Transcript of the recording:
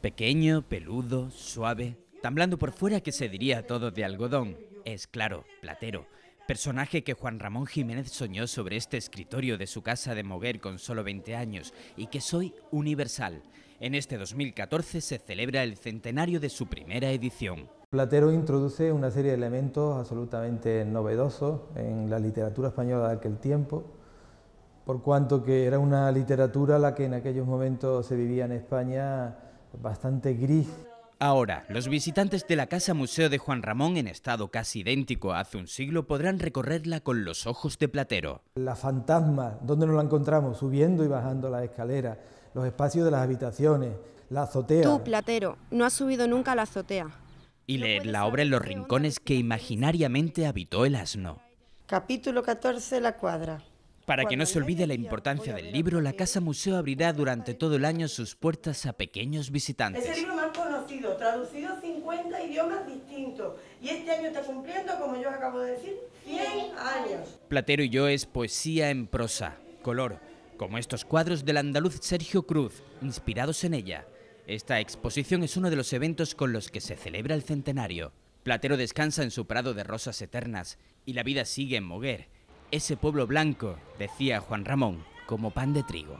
Pequeño, peludo, suave, tan por fuera que se diría todo de algodón. Es claro, platero. Personaje que Juan Ramón Jiménez soñó sobre este escritorio de su casa de Moguer con solo 20 años y que soy universal. En este 2014 se celebra el centenario de su primera edición. Platero introduce una serie de elementos absolutamente novedosos en la literatura española de aquel tiempo, por cuanto que era una literatura la que en aquellos momentos se vivía en España bastante gris. Ahora, los visitantes de la Casa Museo de Juan Ramón en estado casi idéntico hace un siglo podrán recorrerla con los ojos de platero. La fantasma, ¿dónde nos la encontramos? Subiendo y bajando las escaleras, los espacios de las habitaciones, la azotea. Tú, platero, no has subido nunca a la azotea. Y leer la obra en los rincones que imaginariamente habitó el asno. Capítulo 14, La Cuadra. Para que no se olvide la importancia del libro, la Casa Museo abrirá durante todo el año sus puertas a pequeños visitantes. Es el libro más conocido, traducido 50 idiomas distintos y este año está cumpliendo, como yo acabo de decir, 100 años. Platero y yo es poesía en prosa, color, como estos cuadros del andaluz Sergio Cruz, inspirados en ella. Esta exposición es uno de los eventos con los que se celebra el centenario. Platero descansa en su prado de rosas eternas y la vida sigue en Moguer, ese pueblo blanco, decía Juan Ramón, como pan de trigo.